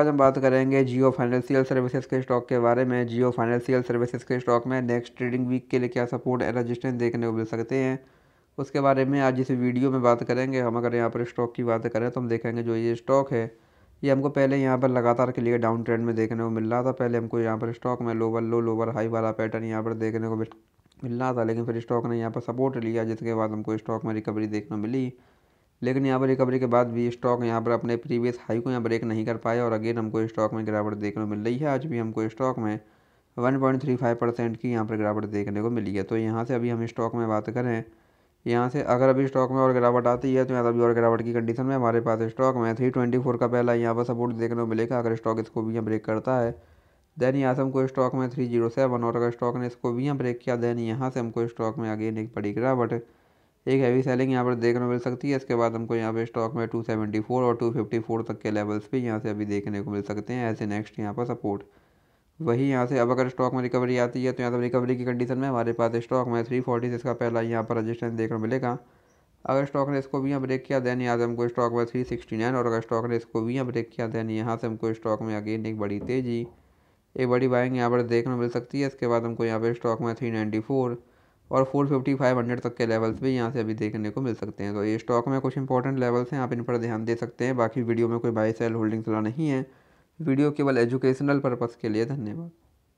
आज हम बात करेंगे जियो फाइनेंशियल सर्विसेज के स्टॉक के बारे में जियो फाइनेंशियल सर्विसेज के स्टॉक में नेक्स्ट ट्रेडिंग वीक के लिए क्या सपोर्ट एंड रजिस्टेंस देखने को मिल सकते हैं उसके बारे में आज इस वीडियो में बात करेंगे हम अगर यहाँ पर स्टॉक की बात करें तो हम देखेंगे जो ये स्टॉक है ये हमको पहले यहाँ पर लगातार के लिए डाउन ट्रेंड में देखने को मिल रहा था पहले हमको यहाँ पर स्टॉक में लोवर लो लोवर हाई वाला पैटर्न यहाँ पर देखने को मिल रहा था लेकिन फिर स्टॉक ने यहाँ पर सपोर्ट लिया जिसके बाद हमको स्टॉक में रिकवरी देखने को मिली लेकिन यहाँ पर रिकवरी के बाद भी स्टॉक यहाँ पर अपने प्रीवियस हाई को यहाँ ब्रेक नहीं कर पाया और अगेन हमको स्टॉक में गिरावट देखने को मिल रही है आज भी हमको स्टॉक में 1.35 परसेंट की यहाँ पर गिरावट देखने को मिली है तो यहाँ से अभी हम स्टॉक में बात करें यहाँ से अगर अभी स्टॉक में और गिरावट आती है तो यहाँ अभी और गिरावट की कंडीशन में हमारे पास स्टॉक में थ्री ट्वेंटी फोर का पहला यहाँ पर सपोर्ट देखने को मिलेगा अगर स्टॉक इसको भी यहाँ ब्रेक करता है देन यहाँ से हमको स्टॉक में थ्री जीरो सेवन और अगर स्टॉक ने इसको भी यहाँ ब्रेक किया देन यहाँ से हमको स्टॉक में अगेन एक बड़ी गिरावट एक हैवी सेलिंग यहाँ पर देखने को मिल सकती है इसके बाद हमको यहाँ पे स्टॉक में 274 और 254 तक के लेवल्स भी यहाँ से अभी देखने को मिल सकते हैं ऐसे नेक्स्ट यहाँ पर सपोर्ट वही यहाँ से अब अगर स्टॉक में रिकवरी आती है तो यहाँ पर रिकवरी की कंडीशन में हमारे पास स्टॉक में थ्री फोर्टी इसका पहला यहाँ पर रजिस्टेंस देखने मिलेगा अगर स्टॉक ने इसको भी यहाँ ब्रेक किया दैन यहाँ से हमको स्टॉक में थ्री सिक्सटी नाइन और अगर स्टॉक ने इसको भी यहाँ ब्रेक किया दैन यहाँ से हमको स्टॉक में अगेन एक बड़ी तेज़ी एक बड़ी बाइंग यहाँ पर देखने मिल सकती है इसके बाद हमको यहाँ पर स्टॉक में थ्री नाइन्टी फोर और फोर फिफ्टी फाइव हंड्रेड तक के लेवल्स भी यहाँ से अभी देखने को मिल सकते हैं तो ये स्टॉक में कुछ इंपॉर्टेंट लेवल्स हैं आप इन पर ध्यान दे सकते हैं बाकी वीडियो में कोई बाई सेल होल्डिंग सलाह नहीं है वीडियो केवल एजुकेशनल पर्पज़ के लिए धन्यवाद